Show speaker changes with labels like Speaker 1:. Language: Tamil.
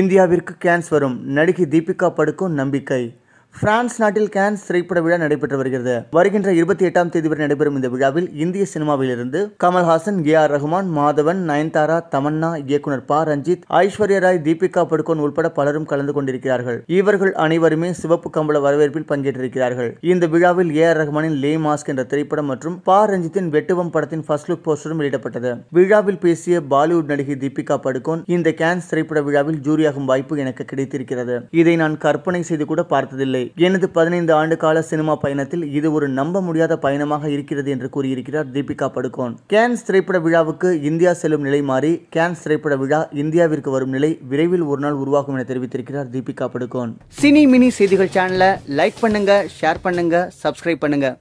Speaker 1: இந்தியாவிற்கு கேன்ஸ் வரும் நடிகை தீபிகா படுக்கும் நம்பிக்கை பிரான்ஸ் நாட்டில் கேன்ஸ் திரைப்பட விழா நடைபெற்று வருகிறது வருகின்ற இருபத்தி எட்டாம் தேதி வரை நடைபெறும் இந்த விழாவில் இந்திய சினிமாவிலிருந்து கமல்ஹாசன் ஏ ஆர் ரஹ்மான் மாதவன் நயன்தாரா தமன்னா இயக்குனர் ப ரஞ்சித் ஐஸ்வர்யா ராய் தீபிகா படுகோன் உட்பட பலரும் கலந்து கொண்டிருக்கிறார்கள் இவர்கள் அனைவருமே சிவப்பு கம்பள வரவேற்பில் பங்கேற்றிருக்கிறார்கள் இந்த விழாவில் ஏ ஆர் ரஹ்மானின் லே மாஸ்க் என்ற திரைப்படம் மற்றும் ப ரஞ்சித்தின் வெட்டுவம் படத்தின் ஃபர்ஸ்ட் லுக் போஸ்டரும் வெளியிடப்பட்டது விழாவில் பேசிய பாலிவுட் நடிகை தீபிகா படுகோன் இந்த கேன்ஸ் திரைப்பட விழாவில் ஜூரியாகும் வாய்ப்பு எனக்கு கிடைத்திருக்கிறது இதை நான் கற்பனை செய்து கூட பார்த்ததில்லை எனது பதினைந்து ஆண்டு கால சினிமா பயணத்தில் இது ஒரு நம்ப முடியாத பயணமாக இருக்கிறது என்று கூறியிருக்கிறார் தீபிகா படுகோன் கேன்ஸ் திரைப்பட விழாவுக்கு இந்தியா செல்லும் நிலை மாறி கேன்ஸ் திரைப்பட விழா இந்தியாவிற்கு வரும் நிலை விரைவில் ஒரு நாள் உருவாகும் என தெரிவித்திருக்கிறார் தீபிகா படுகோன்
Speaker 2: சினி மினி செய்திகள் சேனலை லைக் பண்ணுங்க ஷேர் பண்ணுங்க சப்ஸ்கிரைப் பண்ணுங்க